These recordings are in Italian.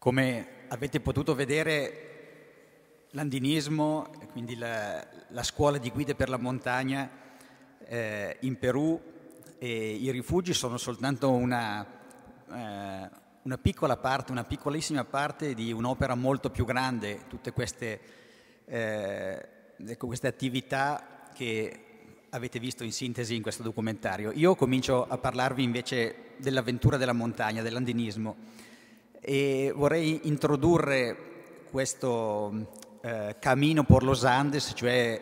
Come avete potuto vedere, l'andinismo, quindi la, la scuola di guide per la montagna eh, in Perù e i rifugi sono soltanto una, eh, una piccola parte, una piccolissima parte di un'opera molto più grande, tutte queste, eh, ecco, queste attività che avete visto in sintesi in questo documentario. Io comincio a parlarvi invece dell'avventura della montagna, dell'andinismo. E vorrei introdurre questo eh, cammino per los Andes, cioè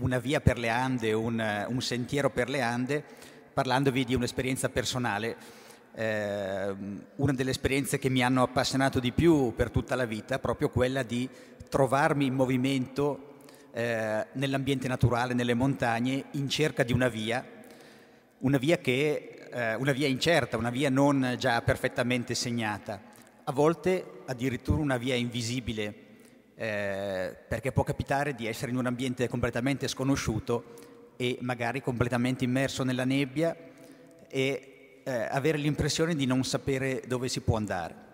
una via per le Ande, un, un sentiero per le Ande, parlandovi di un'esperienza personale, eh, una delle esperienze che mi hanno appassionato di più per tutta la vita, proprio quella di trovarmi in movimento eh, nell'ambiente naturale, nelle montagne, in cerca di una via, una via, che, eh, una via incerta, una via non già perfettamente segnata a volte addirittura una via invisibile, eh, perché può capitare di essere in un ambiente completamente sconosciuto e magari completamente immerso nella nebbia e eh, avere l'impressione di non sapere dove si può andare.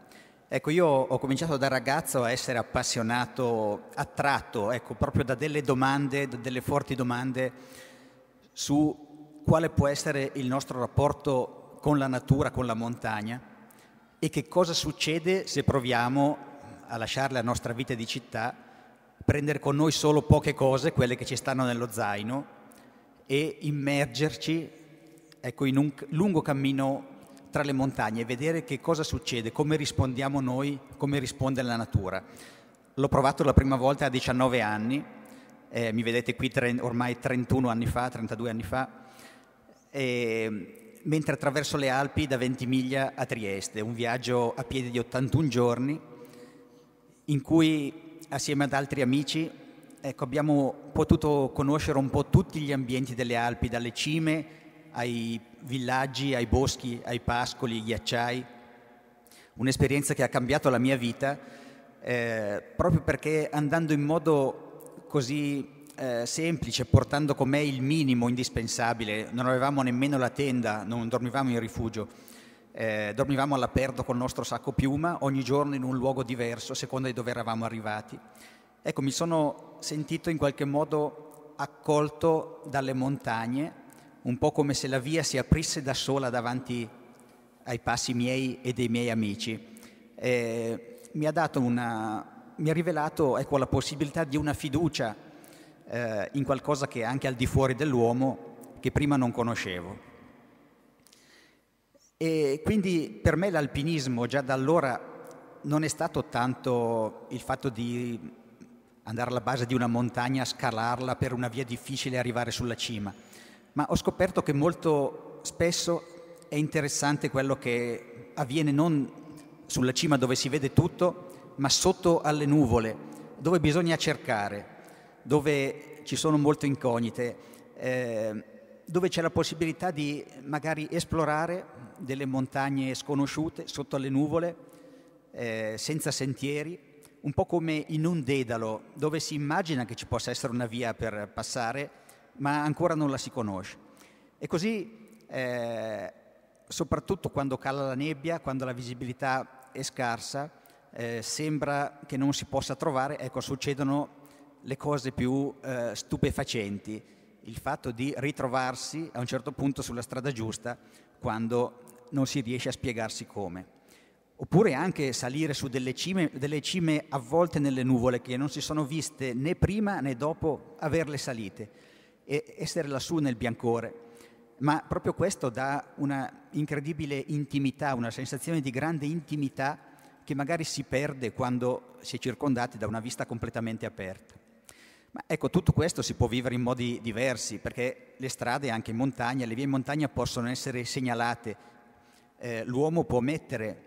Ecco, io ho cominciato da ragazzo a essere appassionato, attratto, ecco, proprio da delle domande, da delle forti domande su quale può essere il nostro rapporto con la natura, con la montagna e che cosa succede se proviamo a lasciare la nostra vita di città, prendere con noi solo poche cose, quelle che ci stanno nello zaino, e immergerci ecco, in un lungo cammino tra le montagne e vedere che cosa succede, come rispondiamo noi, come risponde la natura. L'ho provato la prima volta a 19 anni, eh, mi vedete qui tre, ormai 31 anni fa, 32 anni fa, e mentre attraverso le Alpi da Ventimiglia a Trieste, un viaggio a piedi di 81 giorni in cui assieme ad altri amici ecco, abbiamo potuto conoscere un po' tutti gli ambienti delle Alpi, dalle cime ai villaggi, ai boschi, ai pascoli, ai ghiacciai. Un'esperienza che ha cambiato la mia vita eh, proprio perché andando in modo così eh, semplice, portando con me il minimo indispensabile. Non avevamo nemmeno la tenda, non dormivamo in rifugio. Eh, dormivamo all'aperto col nostro sacco piuma, ogni giorno in un luogo diverso, secondo di dove eravamo arrivati. Ecco, mi sono sentito in qualche modo accolto dalle montagne, un po' come se la via si aprisse da sola davanti ai passi miei e dei miei amici. Eh, mi ha dato una, mi ha rivelato ecco, la possibilità di una fiducia eh, in qualcosa che è anche al di fuori dell'uomo, che prima non conoscevo. E quindi per me l'alpinismo già da allora non è stato tanto il fatto di andare alla base di una montagna, scalarla per una via difficile e arrivare sulla cima, ma ho scoperto che molto spesso è interessante quello che avviene non sulla cima dove si vede tutto, ma sotto alle nuvole, dove bisogna cercare dove ci sono molte incognite, eh, dove c'è la possibilità di magari esplorare delle montagne sconosciute sotto le nuvole, eh, senza sentieri, un po' come in un dedalo dove si immagina che ci possa essere una via per passare, ma ancora non la si conosce. E così, eh, soprattutto quando cala la nebbia, quando la visibilità è scarsa, eh, sembra che non si possa trovare, ecco, succedono le cose più eh, stupefacenti, il fatto di ritrovarsi a un certo punto sulla strada giusta quando non si riesce a spiegarsi come. Oppure anche salire su delle cime, delle cime avvolte nelle nuvole che non si sono viste né prima né dopo averle salite e essere lassù nel biancore. Ma proprio questo dà una incredibile intimità, una sensazione di grande intimità che magari si perde quando si è circondati da una vista completamente aperta. Ma ecco, tutto questo si può vivere in modi diversi, perché le strade anche in montagna, le vie in montagna possono essere segnalate, eh, l'uomo può mettere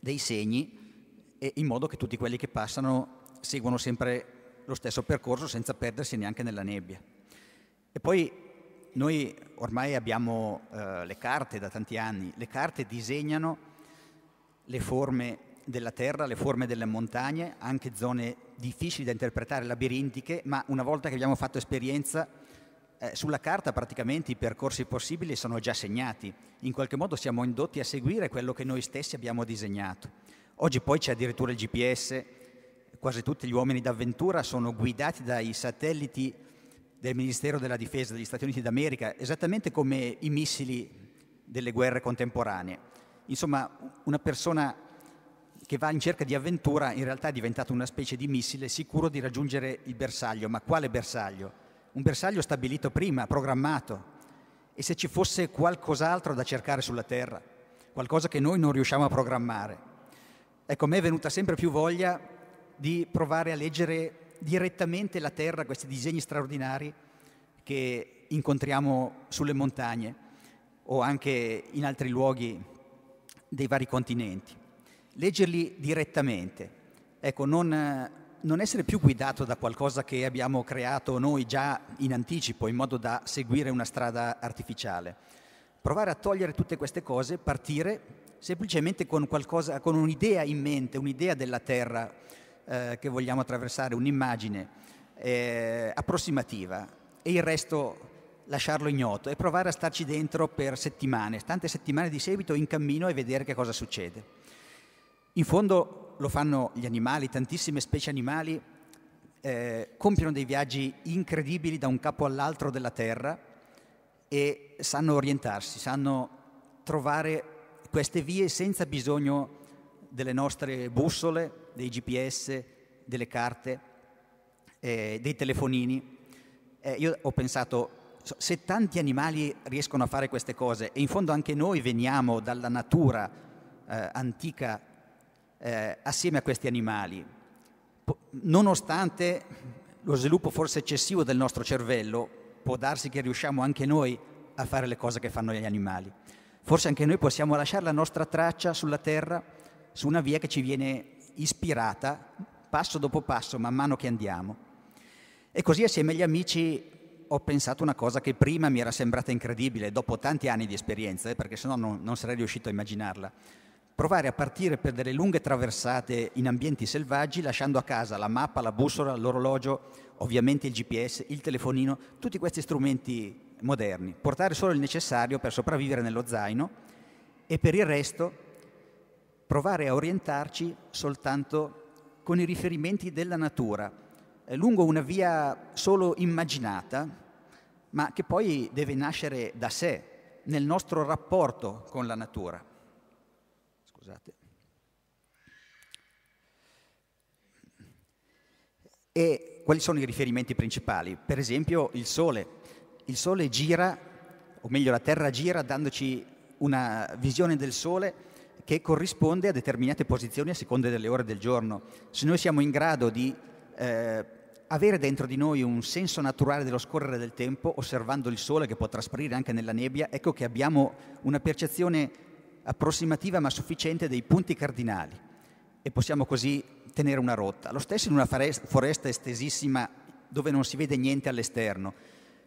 dei segni e, in modo che tutti quelli che passano seguano sempre lo stesso percorso senza perdersi neanche nella nebbia. E poi noi ormai abbiamo eh, le carte da tanti anni, le carte disegnano le forme della terra, le forme delle montagne, anche zone difficili da interpretare, labirintiche, ma una volta che abbiamo fatto esperienza, eh, sulla carta praticamente i percorsi possibili sono già segnati, in qualche modo siamo indotti a seguire quello che noi stessi abbiamo disegnato. Oggi poi c'è addirittura il GPS, quasi tutti gli uomini d'avventura sono guidati dai satelliti del Ministero della Difesa degli Stati Uniti d'America, esattamente come i missili delle guerre contemporanee. Insomma, una persona che va in cerca di avventura, in realtà è diventato una specie di missile sicuro di raggiungere il bersaglio. Ma quale bersaglio? Un bersaglio stabilito prima, programmato. E se ci fosse qualcos'altro da cercare sulla Terra, qualcosa che noi non riusciamo a programmare. Ecco, a me è venuta sempre più voglia di provare a leggere direttamente la Terra, questi disegni straordinari che incontriamo sulle montagne o anche in altri luoghi dei vari continenti leggerli direttamente. Ecco, non, non essere più guidato da qualcosa che abbiamo creato noi già in anticipo, in modo da seguire una strada artificiale. Provare a togliere tutte queste cose, partire semplicemente con, qualcosa, con un'idea in mente, un'idea della terra eh, che vogliamo attraversare, un'immagine eh, approssimativa e il resto lasciarlo ignoto e provare a starci dentro per settimane, tante settimane di seguito in cammino e vedere che cosa succede. In fondo lo fanno gli animali, tantissime specie animali eh, compiono dei viaggi incredibili da un capo all'altro della Terra e sanno orientarsi, sanno trovare queste vie senza bisogno delle nostre bussole, dei GPS, delle carte, eh, dei telefonini. Eh, io ho pensato, se tanti animali riescono a fare queste cose, e in fondo anche noi veniamo dalla natura eh, antica eh, assieme a questi animali. Po- nonostante lo sviluppo forse eccessivo del nostro cervello, può darsi che riusciamo anche noi a fare le cose che fanno gli animali. Forse anche noi possiamo lasciare la nostra traccia sulla Terra su una via che ci viene ispirata passo dopo passo, man mano che andiamo. E così assieme agli amici ho pensato una cosa che prima mi era sembrata incredibile, dopo tanti anni di esperienza, eh, perché sennò non, non sarei riuscito a immaginarla provare a partire per delle lunghe traversate in ambienti selvaggi lasciando a casa la mappa, la bussola, l'orologio, ovviamente il GPS, il telefonino, tutti questi strumenti moderni, portare solo il necessario per sopravvivere nello zaino e per il resto provare a orientarci soltanto con i riferimenti della natura, eh, lungo una via solo immaginata, ma che poi deve nascere da sé, nel nostro rapporto con la natura. Scusate. E quali sono i riferimenti principali? Per esempio il Sole. Il Sole gira, o meglio la Terra gira dandoci una visione del Sole che corrisponde a determinate posizioni a seconda delle ore del giorno. Se noi siamo in grado di eh, avere dentro di noi un senso naturale dello scorrere del tempo, osservando il sole che può trasparire anche nella nebbia, ecco che abbiamo una percezione approssimativa ma sufficiente dei punti cardinali e possiamo così tenere una rotta. Lo stesso in una foresta estesissima dove non si vede niente all'esterno,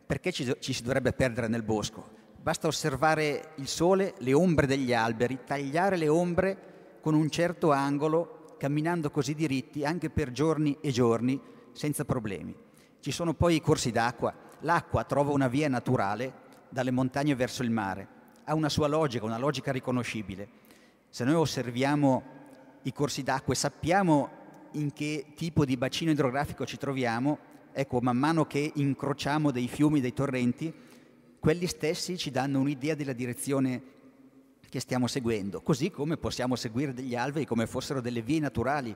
perché ci, ci si dovrebbe perdere nel bosco? Basta osservare il sole, le ombre degli alberi, tagliare le ombre con un certo angolo, camminando così diritti anche per giorni e giorni senza problemi. Ci sono poi i corsi d'acqua, l'acqua trova una via naturale dalle montagne verso il mare ha una sua logica, una logica riconoscibile. Se noi osserviamo i corsi d'acqua e sappiamo in che tipo di bacino idrografico ci troviamo, ecco, man mano che incrociamo dei fiumi, dei torrenti, quelli stessi ci danno un'idea della direzione che stiamo seguendo, così come possiamo seguire degli alvei come fossero delle vie naturali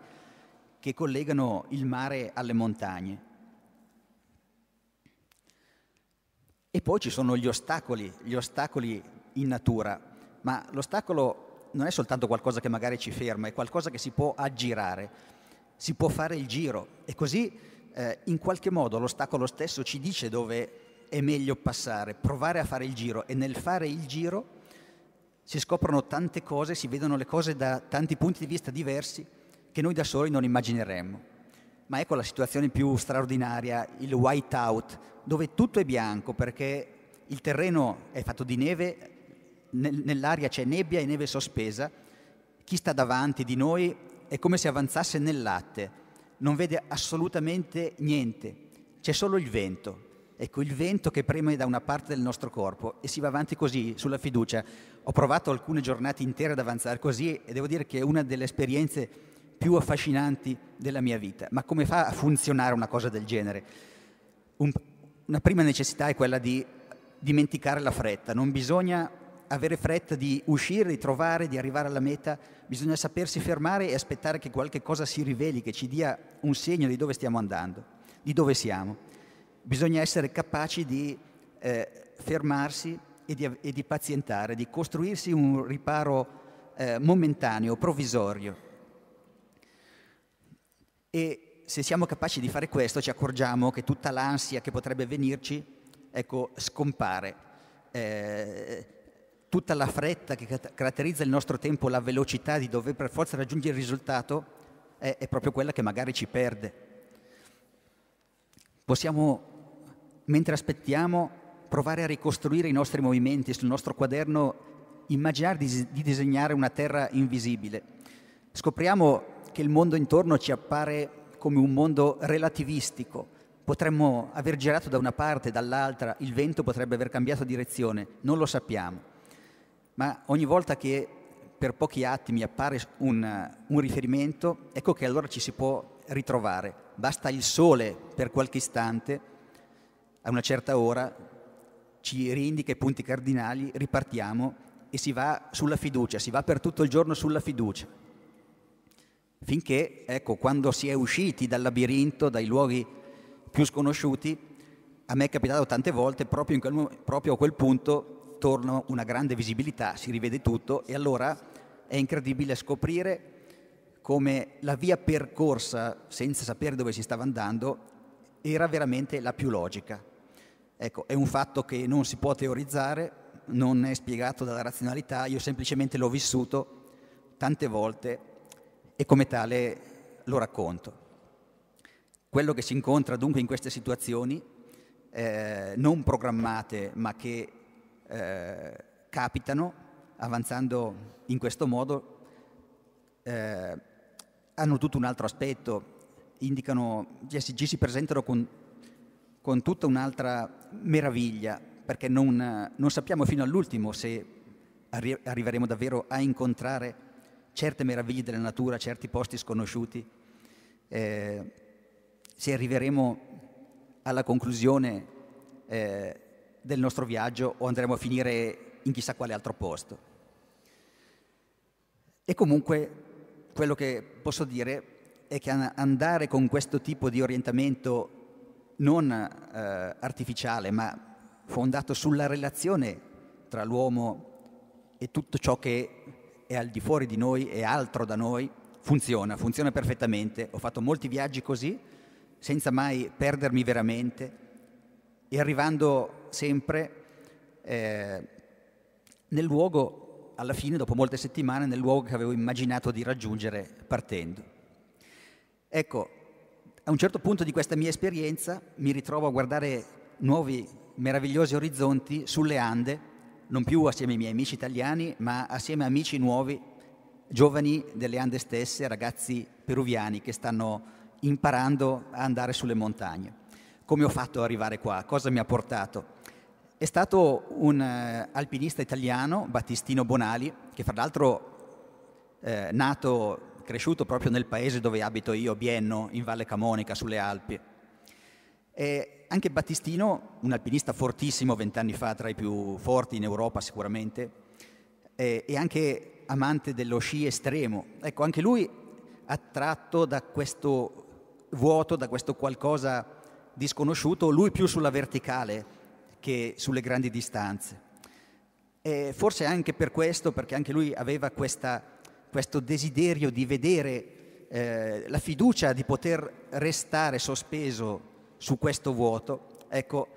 che collegano il mare alle montagne. E poi ci sono gli ostacoli, gli ostacoli in natura, ma l'ostacolo non è soltanto qualcosa che magari ci ferma, è qualcosa che si può aggirare, si può fare il giro e così eh, in qualche modo l'ostacolo stesso ci dice dove è meglio passare, provare a fare il giro e nel fare il giro si scoprono tante cose, si vedono le cose da tanti punti di vista diversi che noi da soli non immagineremmo. Ma ecco la situazione più straordinaria, il white out, dove tutto è bianco perché il terreno è fatto di neve, nell'aria c'è nebbia e neve sospesa, chi sta davanti di noi è come se avanzasse nel latte, non vede assolutamente niente, c'è solo il vento. Ecco, il vento che preme da una parte del nostro corpo e si va avanti così, sulla fiducia. Ho provato alcune giornate intere ad avanzare così e devo dire che è una delle esperienze più affascinanti della mia vita. Ma come fa a funzionare una cosa del genere? Un, una prima necessità è quella di dimenticare la fretta, non bisogna avere fretta di uscire, di trovare, di arrivare alla meta, bisogna sapersi fermare e aspettare che qualche cosa si riveli, che ci dia un segno di dove stiamo andando, di dove siamo. Bisogna essere capaci di eh, fermarsi e di, e di, pazientare, di costruirsi un riparo eh, momentaneo, provvisorio. E se siamo capaci di fare questo ci accorgiamo che tutta l'ansia che potrebbe venirci ecco, scompare. Eh, tutta la fretta che caratterizza il nostro tempo, la velocità di dover per forza raggiungere il risultato, è, è proprio quella che magari ci perde. Possiamo, mentre aspettiamo, provare a ricostruire i nostri movimenti sul nostro quaderno, immaginare di, di disegnare una terra invisibile. Scopriamo che il mondo intorno ci appare come un mondo relativistico. Potremmo aver girato da una parte, dall'altra, il vento potrebbe aver cambiato direzione, non lo sappiamo ma ogni volta che per pochi attimi appare un, un riferimento, ecco che allora ci si può ritrovare. Basta il sole per qualche istante, a una certa ora ci riindica i punti cardinali, ripartiamo e si va sulla fiducia, si va per tutto il giorno sulla fiducia. Finché, ecco, quando si è usciti dal labirinto, dai luoghi più sconosciuti, a me è capitato tante volte, proprio, quel, proprio a quel punto, torna una grande visibilità, si rivede tutto e allora è incredibile scoprire come la via percorsa senza sapere dove si stava andando era veramente la più logica. Ecco, è un fatto che non si può teorizzare, non è spiegato dalla razionalità, io semplicemente l'ho vissuto tante volte e come tale lo racconto. Quello che si incontra dunque in queste situazioni eh, non programmate ma che eh, capitano, avanzando in questo modo, eh, hanno tutto un altro aspetto, indicano, gli SG si presentano con, con tutta un'altra meraviglia, perché non, non sappiamo fino all'ultimo se arri- arriveremo davvero a incontrare certe meraviglie della natura, certi posti sconosciuti, eh, se arriveremo alla conclusione eh, del nostro viaggio o andremo a finire in chissà quale altro posto. E comunque quello che posso dire è che andare con questo tipo di orientamento non eh, artificiale, ma fondato sulla relazione tra l'uomo e tutto ciò che è al di fuori di noi e altro da noi, funziona, funziona perfettamente. Ho fatto molti viaggi così, senza mai perdermi veramente e arrivando sempre eh, nel luogo, alla fine, dopo molte settimane, nel luogo che avevo immaginato di raggiungere partendo. Ecco, a un certo punto di questa mia esperienza mi ritrovo a guardare nuovi meravigliosi orizzonti sulle Ande, non più assieme ai miei amici italiani, ma assieme a amici nuovi, giovani delle Ande stesse, ragazzi peruviani che stanno imparando a andare sulle montagne come ho fatto ad arrivare qua, cosa mi ha portato. È stato un eh, alpinista italiano, Battistino Bonali, che fra l'altro eh, nato, cresciuto proprio nel paese dove abito io, Bienno, in Valle Camonica, sulle Alpi. E anche Battistino, un alpinista fortissimo, vent'anni fa, tra i più forti in Europa sicuramente, eh, e anche amante dello sci estremo. Ecco, anche lui attratto da questo vuoto, da questo qualcosa di sconosciuto, lui più sulla verticale che sulle grandi distanze. E forse anche per questo, perché anche lui aveva questa, questo desiderio di vedere eh, la fiducia di poter restare sospeso su questo vuoto, ecco,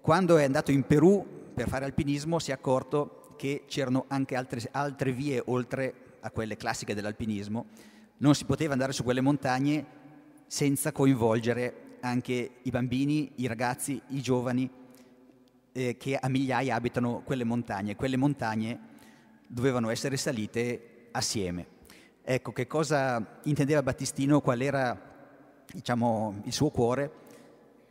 quando è andato in Perù per fare alpinismo si è accorto che c'erano anche altre, altre vie oltre a quelle classiche dell'alpinismo, non si poteva andare su quelle montagne senza coinvolgere anche i bambini, i ragazzi, i giovani eh, che a migliaia abitano quelle montagne. Quelle montagne dovevano essere salite assieme. Ecco, che cosa intendeva Battistino, qual era diciamo, il suo cuore?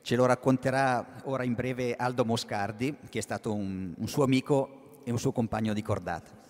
Ce lo racconterà ora in breve Aldo Moscardi, che è stato un, un suo amico e un suo compagno di cordata.